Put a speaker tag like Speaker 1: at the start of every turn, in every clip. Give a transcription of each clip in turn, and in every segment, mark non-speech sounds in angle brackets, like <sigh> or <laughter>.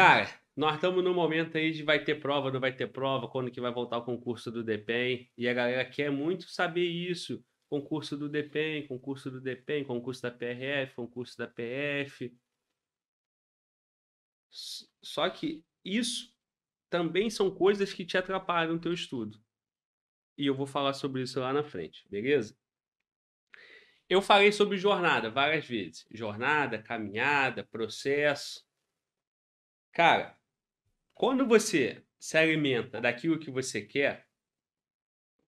Speaker 1: cara, nós estamos no momento aí de vai ter prova, não vai ter prova, quando que vai voltar o concurso do DPEM. E a galera quer muito saber isso. Concurso do DPEM, concurso do DPEM, concurso da PRF, concurso da PF. Só que isso também são coisas que te atrapalham no teu estudo. E eu vou falar sobre isso lá na frente, beleza? Eu falei sobre jornada várias vezes. Jornada, caminhada, processo. Cara, quando você se alimenta daquilo que você quer,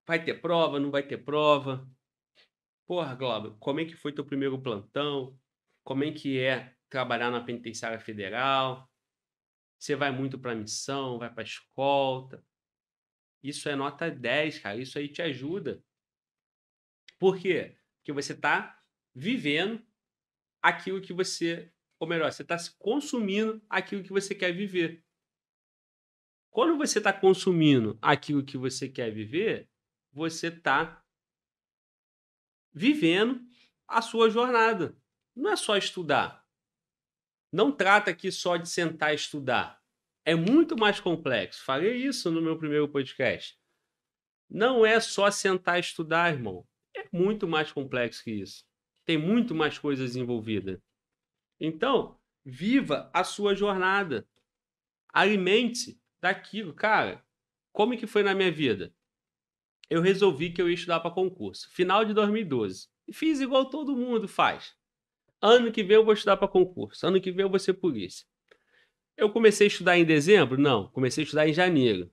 Speaker 1: vai ter prova, não vai ter prova. Porra, Glauber, como é que foi teu primeiro plantão? Como é que é trabalhar na penitenciária federal? Você vai muito para missão, vai para escolta. Isso é nota 10, cara. Isso aí te ajuda. Por quê? Porque você está vivendo aquilo que você ou melhor, você está consumindo aquilo que você quer viver. Quando você está consumindo aquilo que você quer viver, você está vivendo a sua jornada. Não é só estudar. Não trata aqui só de sentar e estudar. É muito mais complexo. Falei isso no meu primeiro podcast. Não é só sentar e estudar, irmão. É muito mais complexo que isso. Tem muito mais coisas envolvidas. Então, viva a sua jornada. Alimente daquilo, cara. Como que foi na minha vida? Eu resolvi que eu ia estudar para concurso, final de 2012. E fiz igual todo mundo faz. Ano que vem eu vou estudar para concurso, ano que vem eu vou ser polícia. Eu comecei a estudar em dezembro? Não, comecei a estudar em janeiro.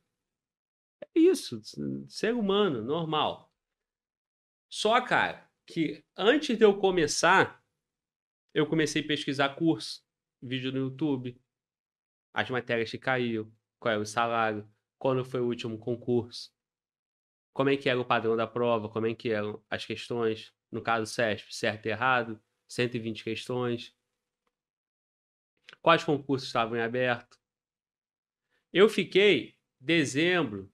Speaker 1: É isso, ser humano, normal. Só, cara, que antes de eu começar, eu comecei a pesquisar curso, vídeo no YouTube, as matérias que caiu, qual é o salário, quando foi o último concurso, como é que era o padrão da prova, como é que eram as questões, no caso CESP, certo e errado, 120 questões, quais concursos estavam em aberto. Eu fiquei dezembro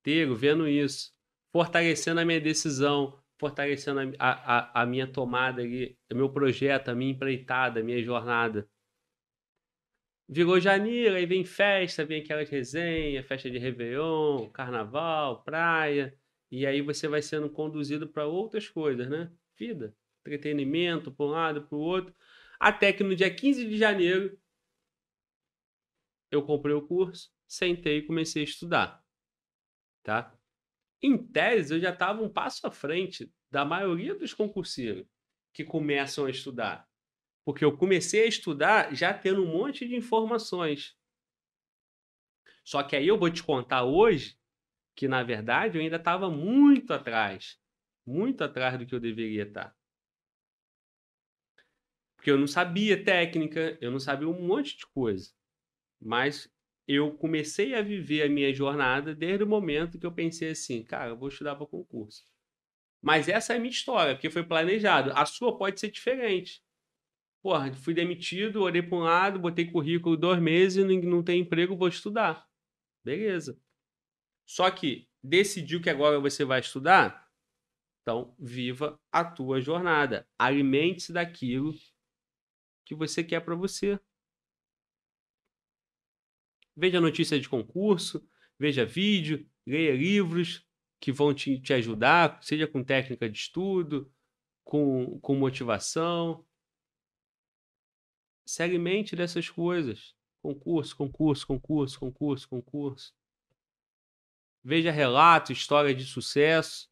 Speaker 1: inteiro vendo isso, fortalecendo a minha decisão, fortalecendo a, a, a minha tomada ali, o meu projeto, a minha empreitada, a minha jornada. Virou janeiro, aí vem festa, vem aquelas resenhas, festa de Réveillon, carnaval, praia. E aí você vai sendo conduzido para outras coisas, né? Vida, entretenimento, para um lado, para o outro. Até que no dia 15 de janeiro, eu comprei o curso, sentei e comecei a estudar. Tá? em tese, eu já estava um passo à frente da maioria dos concurseiros que começam a estudar. Porque eu comecei a estudar já tendo um monte de informações. Só que aí eu vou te contar hoje que, na verdade, eu ainda estava muito atrás. Muito atrás do que eu deveria estar. Tá. Porque eu não sabia técnica, eu não sabia um monte de coisa. Mas eu comecei a viver a minha jornada desde o momento que eu pensei assim, cara, eu vou estudar para concurso. Mas essa é a minha história, porque foi planejado. A sua pode ser diferente. Porra, fui demitido, olhei para um lado, botei currículo dois meses, não tem emprego, vou estudar. Beleza. Só que decidiu que agora você vai estudar? Então, viva a tua jornada. Alimente-se daquilo que você quer para você. Veja notícia de concurso, veja vídeo, leia livros que vão te, te ajudar, seja com técnica de estudo, com, com motivação. Segue mente dessas coisas. Concurso, concurso, concurso, concurso, concurso. Veja relatos, histórias de sucesso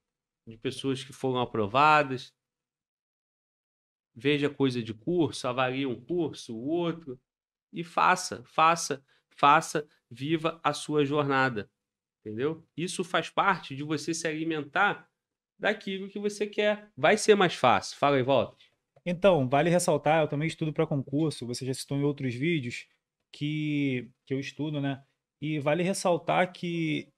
Speaker 1: de pessoas que foram aprovadas. Veja coisa de curso, avalie um curso, o outro e faça, faça faça, viva a sua jornada. Entendeu? Isso faz parte de você se alimentar daquilo que você quer. Vai ser mais fácil. Fala aí, volta.
Speaker 2: Então, vale ressaltar, eu também estudo para concurso, você já citou em outros vídeos que, que eu estudo, né? E vale ressaltar que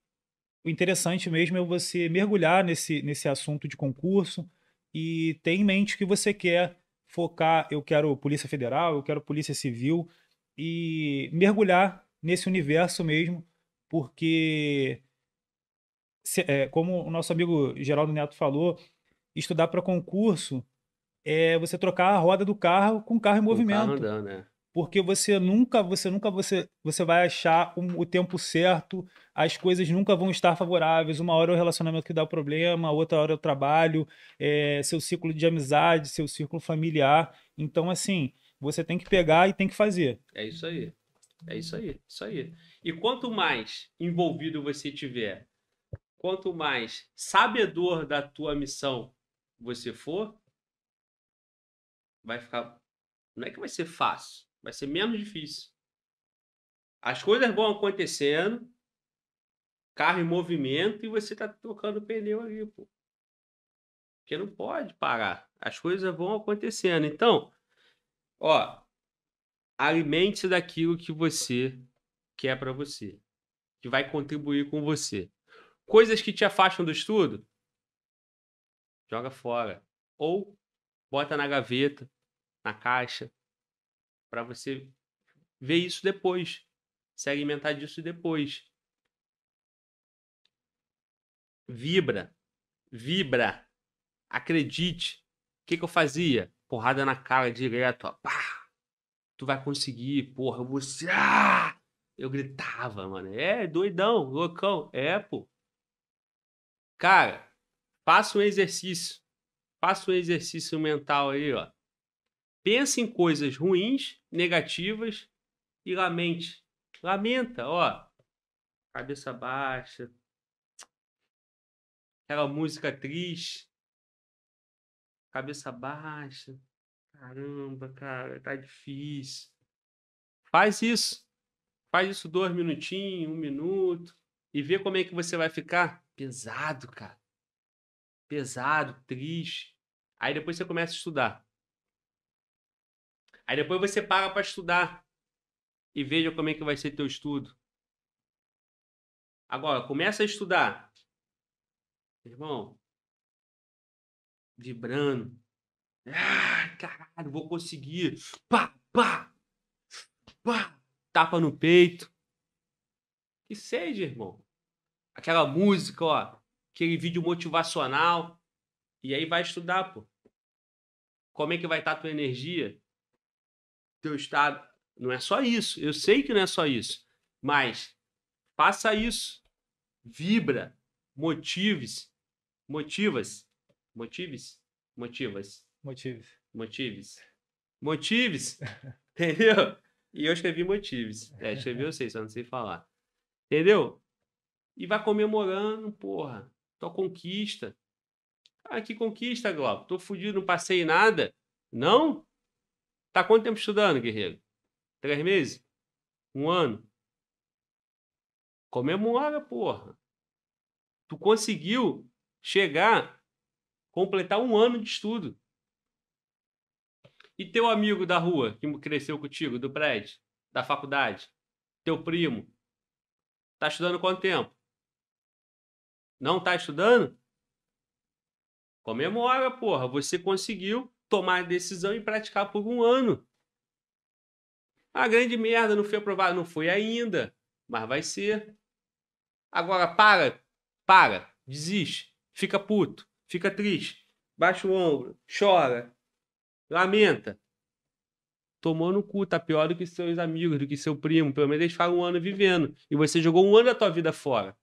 Speaker 2: o interessante mesmo é você mergulhar nesse, nesse assunto de concurso e ter em mente que você quer focar, eu quero Polícia Federal, eu quero Polícia Civil, e mergulhar nesse universo mesmo, porque, se, é, como o nosso amigo Geraldo Neto falou, estudar para concurso é você trocar a roda do carro com o carro em movimento. Carro andando, né? Porque você nunca, você nunca, você, você vai achar um, o tempo certo, as coisas nunca vão estar favoráveis. Uma hora é o relacionamento que dá o problema, outra hora é o trabalho, é, seu ciclo de amizade, seu círculo familiar. Então, assim, você tem que pegar e tem que fazer.
Speaker 1: É isso aí. É isso aí, isso aí. E quanto mais envolvido você tiver, quanto mais sabedor da tua missão você for, vai ficar. Não é que vai ser fácil, vai ser menos difícil. As coisas vão acontecendo, carro em movimento e você tá tocando pneu ali, pô. Porque não pode parar. As coisas vão acontecendo. Então, ó, alimente daquilo que você quer para você, que vai contribuir com você. Coisas que te afastam do estudo, joga fora ou bota na gaveta, na caixa, para você ver isso depois, se alimentar disso depois. Vibra, vibra, acredite. O que, que eu fazia? Porrada na cara direto, ó. Pá! tu vai conseguir, porra, você. Ah! Eu gritava, mano. É, doidão, loucão. É, pô. Cara, faça um exercício. Faça um exercício mental aí, ó. Pensa em coisas ruins, negativas e lamente. Lamenta, ó. Cabeça baixa. Aquela música triste. Cabeça baixa. Caramba, cara, tá difícil. Faz isso. Faz isso dois minutinhos, um minuto. E vê como é que você vai ficar. Pesado, cara. Pesado, triste. Aí depois você começa a estudar. Aí depois você para para estudar. E veja como é que vai ser teu estudo. Agora, começa a estudar. Irmão, vibrando, ah, caralho, vou conseguir. Pá, pá, pá. Tapa no peito. Que seja, irmão. Aquela música, ó. Aquele vídeo motivacional. E aí vai estudar, pô. Como é que vai estar tá tua energia? Teu estado. Não é só isso. Eu sei que não é só isso. Mas faça isso. Vibra. Motive-se. motiva motivas, Motive-se. Motives. Motives. Motives! <laughs> Entendeu? E eu escrevi motives. É, escrevi eu sei, só não sei falar. Entendeu? E vai comemorando, porra. Tua conquista. Ah, que conquista, Globo. Tô fudido, não passei nada. Não? Tá quanto tempo estudando, guerreiro? Três meses? Um ano? Comemora, porra. Tu conseguiu chegar, completar um ano de estudo. E teu amigo da rua que cresceu contigo, do prédio, da faculdade, teu primo, tá estudando quanto tempo? Não tá estudando? Comemora, porra. Você conseguiu tomar a decisão e praticar por um ano. A ah, grande merda, não foi aprovado. Não foi ainda, mas vai ser. Agora para, para, desiste, fica puto, fica triste, baixa o ombro, chora, Lamenta. Tomou no cu, tá pior do que seus amigos, do que seu primo. Pelo menos eles ficaram um ano vivendo. E você jogou um ano da tua vida fora.